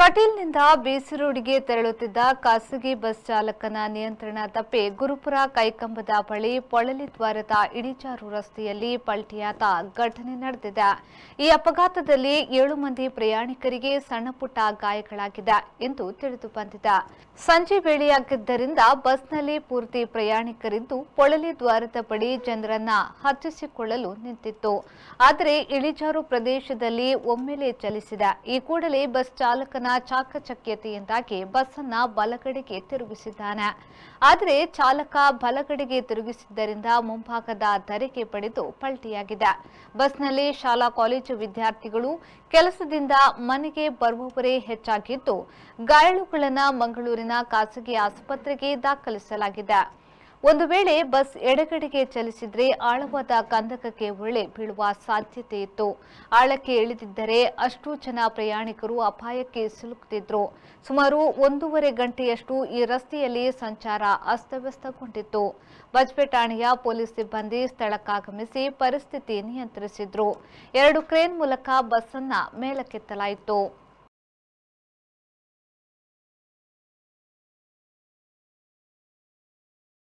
ಕಟೀಲ್ನಿಂದ ಬೇಸರೋಡಿಗೆ ತೆರಳುತ್ತಿದ್ದ ಖಾಸಗಿ ಬಸ್ ಚಾಲಕನ ನಿಯಂತ್ರಣ ತಪ್ಪಿ ಗುರುಪುರ ಕೈಕಂಬದ ಬಳಿ ಪೊಳಲಿ ದ್ವಾರದ ಇಳಿಜಾರು ರಸ್ತೆಯಲ್ಲಿ ಪಲ್ಟಿಯಾದ ಘಟನೆ ನಡೆದಿದೆ ಈ ಅಪಘಾತದಲ್ಲಿ ಏಳು ಮಂದಿ ಪ್ರಯಾಣಿಕರಿಗೆ ಸಣ್ಣಪುಟ್ಟ ಗಾಯಗಳಾಗಿದೆ ಎಂದು ತಿಳಿದು ಬಂದಿದೆ ಸಂಜೆ ವೇಳೆಯಾಗಿದ್ದರಿಂದ ಬಸ್ನಲ್ಲಿ ಪೂರ್ತಿ ಪ್ರಯಾಣಿಕರಿದ್ದು ಪೊಳಲಿ ದ್ವಾರದ ಬಳಿ ಜನರನ್ನ ಹತ್ತಿಸಿಕೊಳ್ಳಲು ನಿಂತಿತ್ತು ಆದರೆ ಇಳಿಜಾರು ಪ್ರದೇಶದಲ್ಲಿ ಒಮ್ಮೆಲೆ ಚಲಿಸಿದ ಈ ಕೂಡಲೇ ಬಸ್ ಚಾಲಕನ ಚಾಕಚಕ್ಯತೆಯಿಂದಾಗಿ ಚಾಕಚಕ್ಯತೆಯಿಂದಾಗಿ ಬಸ್ಸನ್ನ ಬಲಗಡೆಗೆ ತಿರುಗಿಸಿದ್ದಾನೆ ಆದರೆ ಚಾಲಕ ಬಲಗಡೆಗೆ ತಿರುಗಿಸಿದ್ದರಿಂದ ಮುಂಭಾಗದ ಧರೆಗೆ ಪಡೆದು ಪಲ್ಟಿಯಾಗಿದೆ ಬಸ್ನಲ್ಲಿ ಶಾಲಾ ಕಾಲೇಜು ವಿದ್ಯಾರ್ಥಿಗಳು ಕೆಲಸದಿಂದ ಮನೆಗೆ ಬರುವವರೇ ಹೆಚ್ಚಾಗಿದ್ದು ಗಾಯಾಳುಗಳನ್ನು ಮಂಗಳೂರಿನ ಖಾಸಗಿ ಆಸ್ಪತ್ರೆಗೆ ದಾಖಲಿಸಲಾಗಿದೆ ಒಂದು ವೇಳೆ ಬಸ್ ಎಡಗಡೆಗೆ ಚಲಿಸಿದ್ರೆ ಆಳವಾದ ಕಂದಕಕ್ಕೆ ಉರುಳಿ ಬೀಳುವ ಸಾಧ್ಯತೆ ಇತ್ತು ಆಳಕ್ಕೆ ಇಳಿದಿದ್ದರೆ ಅಷ್ಟು ಜನ ಪ್ರಯಾಣಿಕರು ಅಪಾಯಕ್ಕೆ ಸಿಲುಕುತ್ತಿದ್ರು ಸುಮಾರು ಒಂದೂವರೆ ಗಂಟೆಯಷ್ಟು ಈ ರಸ್ತೆಯಲ್ಲಿ ಸಂಚಾರ ಅಸ್ತವ್ಯಸ್ತಗೊಂಡಿತ್ತು ಬಜ್ಪೆ ಠಾಣೆಯ ಪೊಲೀಸ್ ಸಿಬ್ಬಂದಿ ಸ್ಥಳಕ್ಕಾಗಮಿಸಿ ಪರಿಸ್ಥಿತಿ ನಿಯಂತ್ರಿಸಿದ್ರು ಎರಡು ಕ್ರೇನ್ ಮೂಲಕ ಬಸ್ ಅನ್ನ ಮೇಲಕ್ಕೆತ್ತಲಾಯಿತು